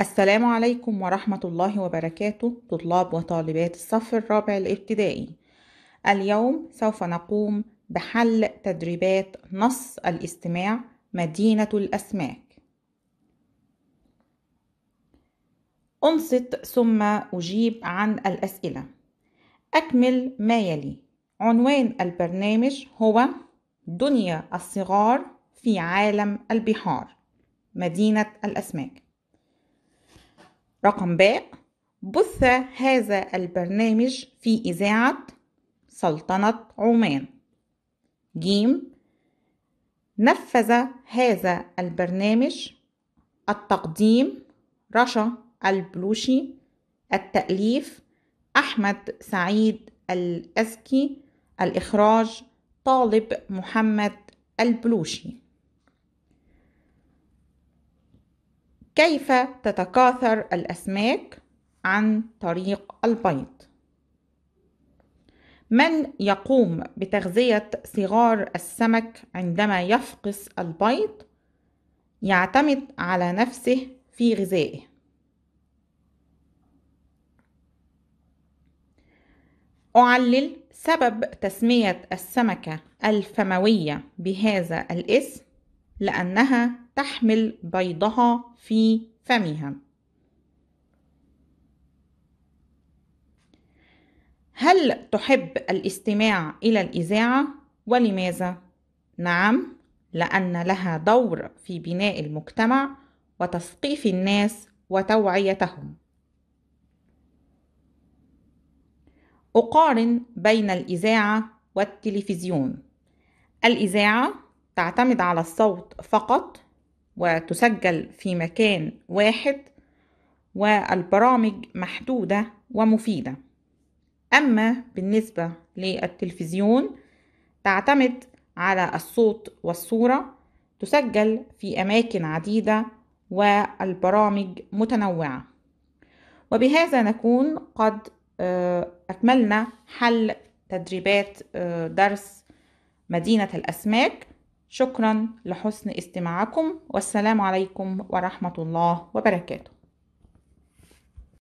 السلام عليكم ورحمة الله وبركاته طلاب وطالبات الصف الرابع الابتدائي اليوم سوف نقوم بحل تدريبات نص الاستماع مدينة الأسماك أنصت ثم أجيب عن الأسئلة أكمل ما يلي عنوان البرنامج هو دنيا الصغار في عالم البحار مدينة الأسماك رقم باء بث هذا البرنامج في إذاعة سلطنة عمان جيم نفذ هذا البرنامج التقديم رشا البلوشي التأليف أحمد سعيد الأزكي الإخراج طالب محمد البلوشي كيف تتكاثر الأسماك عن طريق البيض من يقوم بتغذية صغار السمك عندما يفقس البيض يعتمد على نفسه في غذائه أعلل سبب تسمية السمكة الفموية بهذا الاسم لأنها تحمل بيضها في فمها هل تحب الاستماع إلى الإذاعة ولماذا؟ نعم لأن لها دور في بناء المجتمع وتثقيف الناس وتوعيتهم أقارن بين الإذاعة والتلفزيون الإذاعة تعتمد على الصوت فقط وتسجل في مكان واحد والبرامج محدودة ومفيدة أما بالنسبة للتلفزيون تعتمد على الصوت والصورة تسجل في أماكن عديدة والبرامج متنوعة وبهذا نكون قد آه، أكملنا حل تدريبات آه، درس مدينة الأسماك شكرا لحسن استماعكم والسلام عليكم ورحمة الله وبركاته